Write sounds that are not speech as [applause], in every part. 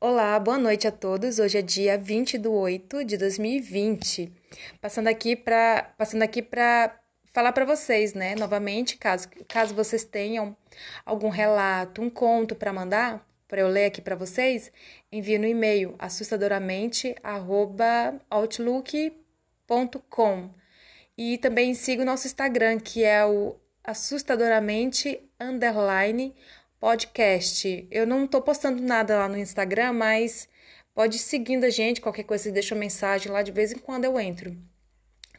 Olá, boa noite a todos. Hoje é dia 20 de 8 de 2020. Passando aqui para passando aqui para falar para vocês, né? Novamente, caso caso vocês tenham algum relato, um conto para mandar, para eu ler aqui para vocês, envie no e-mail assustadoramente@outlook.com. E também siga o nosso Instagram, que é o assustadoramente underline podcast. Eu não tô postando nada lá no Instagram, mas pode ir seguindo a gente, qualquer coisa, você deixa uma mensagem lá de vez em quando eu entro.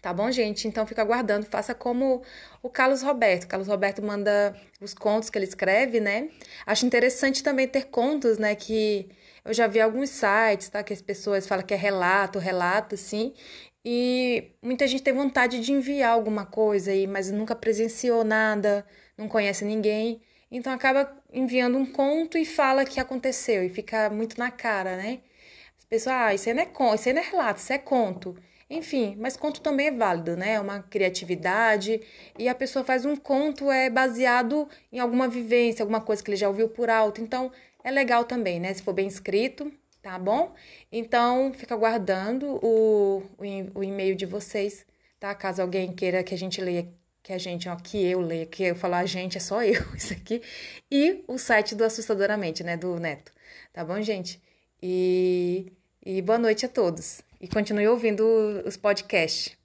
Tá bom, gente? Então fica aguardando. Faça como o Carlos Roberto. O Carlos Roberto manda os contos que ele escreve, né? Acho interessante também ter contos, né? Que eu já vi alguns sites, tá? Que as pessoas falam que é relato, relato, assim. E muita gente tem vontade de enviar alguma coisa aí, mas nunca presenciou nada, não conhece ninguém. Então acaba enviando um conto e fala que aconteceu e fica muito na cara, né? As pessoas, ah, isso aí não é conto, isso aí não é relato, isso é conto. Enfim, mas conto também é válido, né? É uma criatividade e a pessoa faz um conto é baseado em alguma vivência, alguma coisa que ele já ouviu por alto. Então, é legal também, né? Se for bem escrito, tá bom? Então, fica aguardando o, o, o e-mail de vocês, tá? Caso alguém queira que a gente leia que a gente, ó, que eu leio, que eu falar a gente, é só eu, [laughs] isso aqui, e o site do Assustadoramente, né, do Neto. Tá bom, gente? E, e boa noite a todos. E continue ouvindo os podcasts.